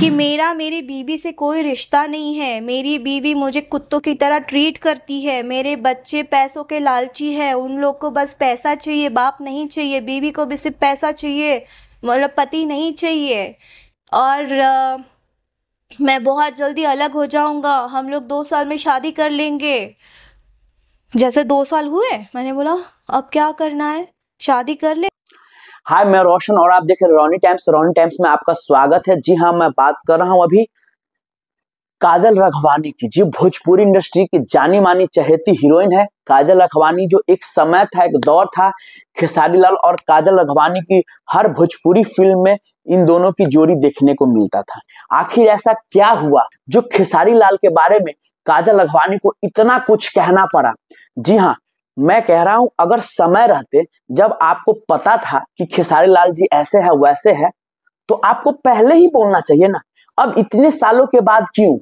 कि मेरा मेरी बीवी से कोई रिश्ता नहीं है मेरी बीवी मुझे कुत्तों की तरह ट्रीट करती है मेरे बच्चे पैसों के लालची है उन लोग को बस पैसा चाहिए बाप नहीं चाहिए बीवी को भी सिर्फ पैसा चाहिए मतलब पति नहीं चाहिए और आ, मैं बहुत जल्दी अलग हो जाऊंगा हम लोग दो साल में शादी कर लेंगे जैसे दो साल हुए मैंने बोला अब क्या करना है शादी कर ले हाय मैं रोशन और आप देख रहे रोनी टाइम्स रोनी टाइम्स में आपका स्वागत है जी हाँ मैं बात कर रहा हूँ अभी काजल रघवानी की जी भोजपुरी इंडस्ट्री की जानी मानी चहेती हीरोइन है काजल रखवानी जो एक समय था एक दौर था खेसारी लाल और काजल रघवानी की हर भोजपुरी फिल्म में इन दोनों की जोड़ी देखने को मिलता था आखिर ऐसा क्या हुआ जो खेसारी लाल के बारे में काजल रघवानी को इतना कुछ कहना पड़ा जी हाँ मैं कह रहा हूं अगर समय रहते जब आपको पता था कि खेसारी लाल जी ऐसे है वैसे है तो आपको पहले ही बोलना चाहिए ना अब इतने सालों के बाद क्यों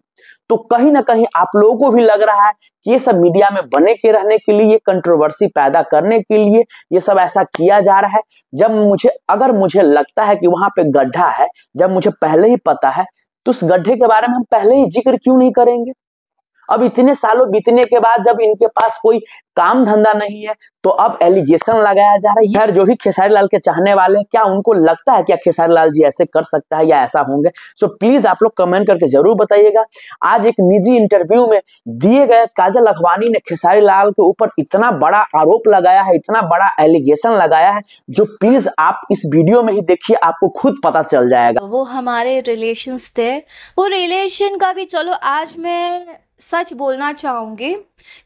तो कहीं ना कहीं आप लोगों को भी लग रहा है कि ये सब मीडिया में बने के रहने के लिए कंट्रोवर्सी पैदा करने के लिए ये सब ऐसा किया जा रहा है जब मुझे अगर मुझे लगता है कि वहां पे गड्ढा है जब मुझे पहले ही पता है तो उस गड्ढे के बारे में हम पहले ही जिक्र क्यों नहीं करेंगे अब इतने सालों बीतने के बाद जब इनके पास कोई काम धंधा नहीं है तो अब एलिगेशन लगाया जा रहा है यार जो भी खेसारी लाल के चाहने वाले हैं क्या उनको लगता है क्या खेसारी लाल जी ऐसे कर सकता है या ऐसा होंगे सो प्लीज आप लोग कमेंट करके जरूर बताइएगा आज एक निजी इंटरव्यू में दिए गए काजल अखवानी ने खेसारी लाल के ऊपर इतना बड़ा आरोप लगाया है इतना बड़ा एलिगेशन लगाया है जो प्लीज आप इस वीडियो में ही देखिए आपको खुद पता चल जाएगा वो हमारे रिलेशन थे वो रिलेशन का भी चलो आज में सच बोलना चाहूँगी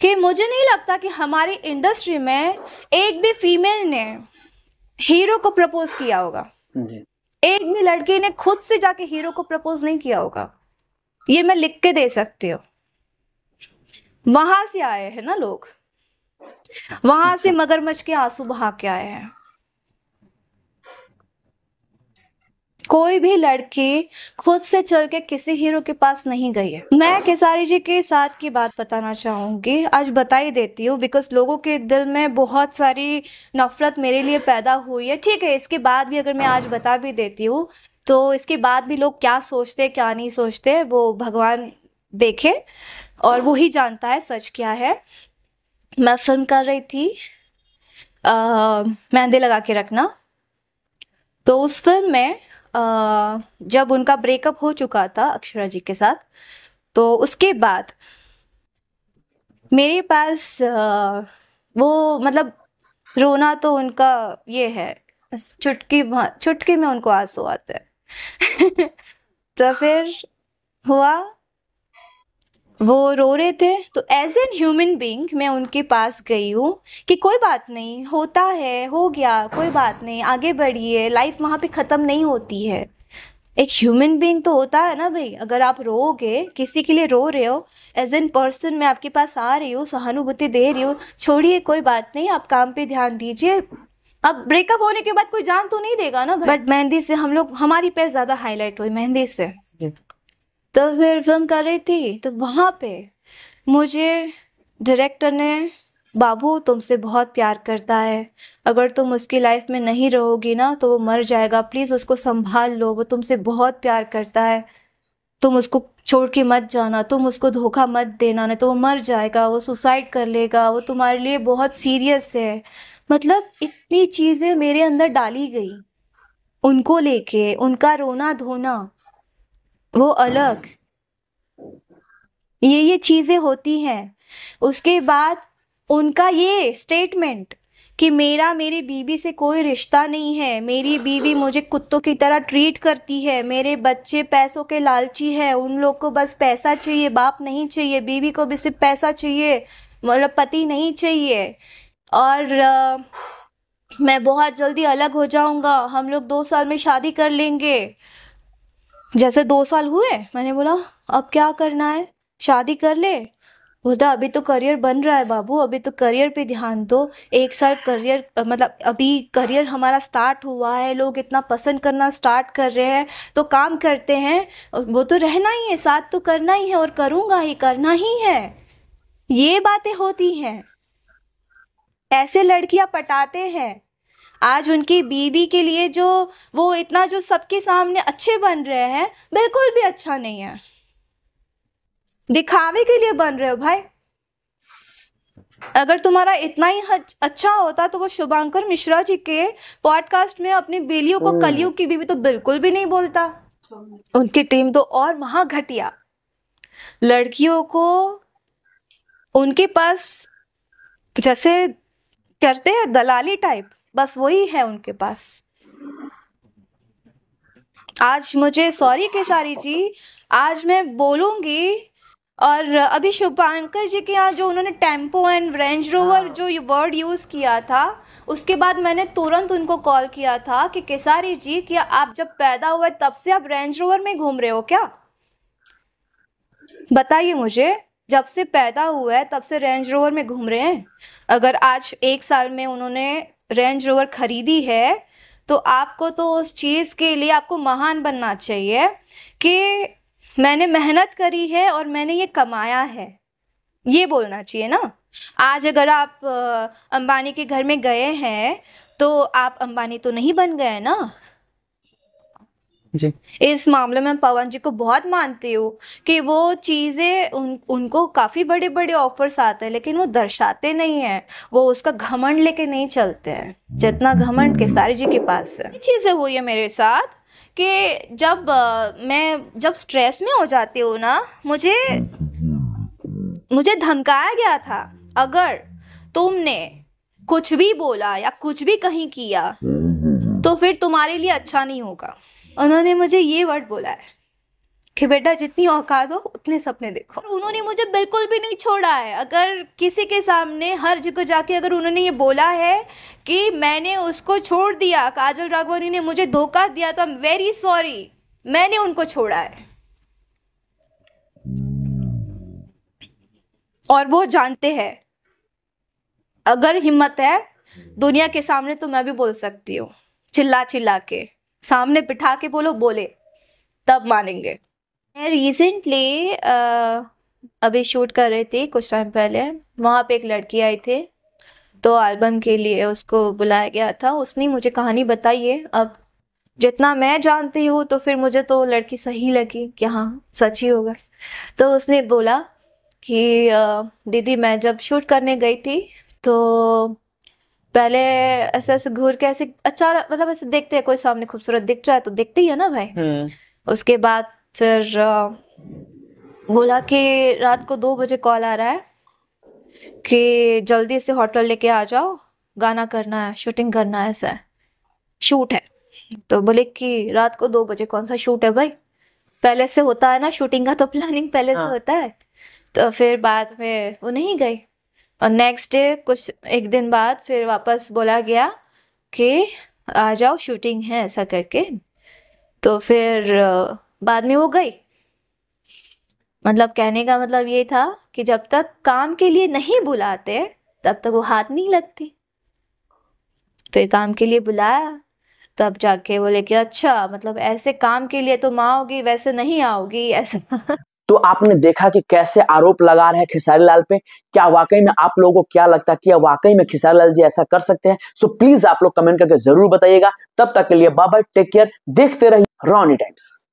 कि मुझे नहीं लगता कि हमारी इंडस्ट्री में एक भी फीमेल ने हीरो को प्रपोज किया होगा जी एक भी लड़की ने खुद से जाके हीरो को प्रपोज नहीं किया होगा ये मैं लिख के दे सकती हूँ वहां से आए हैं ना लोग वहां से अच्छा। मगरमच्छ के आंसू बहा के आए हैं कोई भी लड़की खुद से चल के किसी हीरो के पास नहीं गई है मैं खेसारी जी के साथ की बात बताना चाहूँगी आज बता ही देती हूँ बिकॉज लोगों के दिल में बहुत सारी नफरत मेरे लिए पैदा हुई है ठीक है इसके बाद भी अगर मैं आज बता भी देती हूँ तो इसके बाद भी लोग क्या सोचते क्या नहीं सोचते वो भगवान देखे और वो ही जानता है सच क्या है मैं फिल्म कर रही थी मेहंदी लगा के रखना तो उस फिल्म में जब उनका ब्रेकअप हो चुका था अक्षरा जी के साथ तो उसके बाद मेरे पास वो मतलब रोना तो उनका ये है चुटकी चुटकी में उनको आंसू आते हैं तो फिर हुआ वो रो रहे थे तो एज एन ह्यूमन बींग मैं उनके पास गई हूँ कि कोई बात नहीं होता है हो गया कोई बात नहीं आगे बढ़िए लाइफ वहाँ पे ख़त्म नहीं होती है एक ह्यूमन बींग तो होता है ना भाई अगर आप रोओगे किसी के लिए रो रहे हो एज एन पर्सन मैं आपके पास आ रही हूँ सहानुभूति दे रही हूँ छोड़िए कोई बात नहीं आप काम पे ध्यान दीजिए अब ब्रेकअप होने के बाद कोई जान तो नहीं देगा ना बट मेहंदी से हम लोग हमारी पैर ज़्यादा हाईलाइट हुई मेहंदी से तो फिर फिल्म कर रही थी तो वहाँ पे मुझे डायरेक्टर ने बाबू तुमसे बहुत प्यार करता है अगर तुम उसकी लाइफ में नहीं रहोगी ना तो वो मर जाएगा प्लीज़ उसको संभाल लो वो तुमसे बहुत प्यार करता है तुम उसको छोड़ के मत जाना तुम उसको धोखा मत देना ना तो वो मर जाएगा वो सुसाइड कर लेगा वो तुम्हारे लिए बहुत सीरियस है मतलब इतनी चीज़ें मेरे अंदर डाली गई उनको लेके उनका रोना धोना वो अलग ये ये चीज़ें होती हैं उसके बाद उनका ये स्टेटमेंट कि मेरा मेरी बीबी से कोई रिश्ता नहीं है मेरी बीबी मुझे कुत्तों की तरह ट्रीट करती है मेरे बच्चे पैसों के लालची है उन लोग को बस पैसा चाहिए बाप नहीं चाहिए बीवी को भी सिर्फ पैसा चाहिए मतलब पति नहीं चाहिए और आ, मैं बहुत जल्दी अलग हो जाऊंगा हम लोग दो साल में शादी कर लेंगे जैसे दो साल हुए मैंने बोला अब क्या करना है शादी कर ले बोलता अभी तो करियर बन रहा है बाबू अभी तो करियर पे ध्यान दो एक साल करियर मतलब अभी करियर हमारा स्टार्ट हुआ है लोग इतना पसंद करना स्टार्ट कर रहे हैं तो काम करते हैं वो तो रहना ही है साथ तो करना ही है और करूँगा ही करना ही है ये बातें होती हैं ऐसे लड़कियां पटाते हैं आज उनकी बीवी के लिए जो वो इतना जो सबके सामने अच्छे बन रहे हैं बिल्कुल भी अच्छा नहीं है दिखावे के लिए बन रहे हो भाई अगर तुम्हारा इतना ही अच्छा होता तो वो शुभांकर मिश्रा जी के पॉडकास्ट में अपनी बेलियों को कलियों की बीवी तो बिल्कुल भी नहीं बोलता उनकी टीम तो और महा घटिया लड़कियों को उनके पास जैसे करते हैं दलाली टाइप बस वही है उनके पास आज मुझे सॉरी के सारी जी आज मैं बोलूंगी और अभी शुभांकर जी के यहाँ जो उन्होंने टेम्पो एंड रेंज रोवर हाँ। जो वर्ड यूज़ किया था उसके बाद मैंने तुरंत उनको कॉल किया था कि केसारी जी क्या आप जब पैदा हुए तब से आप रेंज रोवर में घूम रहे हो क्या बताइए मुझे जब से पैदा हुआ है तब से रेंज रोवर में घूम रहे हैं अगर आज एक साल में उन्होंने रेंज रोवर खरीदी है तो आपको तो उस चीज़ के लिए आपको महान बनना चाहिए कि मैंने मेहनत करी है और मैंने ये कमाया है ये बोलना चाहिए ना आज अगर आप अंबानी के घर में गए हैं तो आप अंबानी तो नहीं बन गए ना जी इस मामले में पवन जी को बहुत मानती हूँ कि वो चीज़ें उन उनको काफ़ी बड़े बड़े ऑफर्स आते हैं लेकिन वो दर्शाते नहीं है वो उसका घमंड लेके नहीं चलते हैं जितना घमंड केसारी जी के पास है चीज़ें हुई है मेरे साथ कि जब आ, मैं जब स्ट्रेस में हो जाती हूँ ना मुझे मुझे धमकाया गया था अगर तुमने कुछ भी बोला या कुछ भी कहीं किया तो फिर तुम्हारे लिए अच्छा नहीं होगा उन्होंने मुझे ये वर्ड बोला है कि बेटा जितनी औकात हो उतने सपने देखो उन्होंने मुझे बिल्कुल भी नहीं छोड़ा है अगर किसी के सामने हर जगह जाके अगर उन्होंने ये बोला है कि मैंने उसको छोड़ दिया काजल राघवानी ने मुझे धोखा दिया तो आई एम वेरी सॉरी मैंने उनको छोड़ा है और वो जानते हैं अगर हिम्मत है दुनिया के सामने तो मैं भी बोल सकती हूँ चिल्ला चिल्ला के सामने बिठा के बोलो बोले तब मानेंगे मैं रिसेंटली अभी शूट कर रही थी कुछ टाइम पहले वहाँ पे एक लड़की आई थी तो एल्बम के लिए उसको बुलाया गया था उसने मुझे कहानी बताई है अब जितना मैं जानती हूँ तो फिर मुझे तो लड़की सही लगी कि हाँ सच ही होगा तो उसने बोला कि दीदी मैं जब शूट करने गई थी तो पहले ऐसे ऐसे घूर के ऐसे अच्छा मतलब ऐसे देखते हैं कोई सामने खूबसूरत दिख जाए तो देखते ही है ना भाई हम्म। उसके बाद फिर बोला कि रात को दो बजे कॉल आ रहा है कि जल्दी से होटल लेके आ जाओ गाना करना है शूटिंग करना है ऐसा शूट है तो बोले कि रात को दो बजे कौन सा शूट है भाई पहले से होता है ना शूटिंग का तो प्लानिंग पहले हाँ। से होता है तो फिर बाद में वो नहीं गई और नेक्स्ट डे कुछ एक दिन बाद फिर वापस बोला गया कि आ जाओ शूटिंग है ऐसा करके तो फिर बाद में वो गई मतलब कहने का मतलब ये था कि जब तक काम के लिए नहीं बुलाते तब तक वो हाथ नहीं लगती फिर काम के लिए बुलाया तब जाके बोले कि अच्छा मतलब ऐसे काम के लिए तुम आओगी वैसे नहीं आओगी ऐसा तो आपने देखा कि कैसे आरोप लगा रहे हैं खेसारी लाल पे क्या वाकई में आप लोगों को क्या लगता है कि वाकई में खेसारी लाल जी ऐसा कर सकते हैं सो प्लीज आप लोग कमेंट करके जरूर बताइएगा तब तक के लिए बाय टेक केयर देखते रहिए रॉनी टाइम्स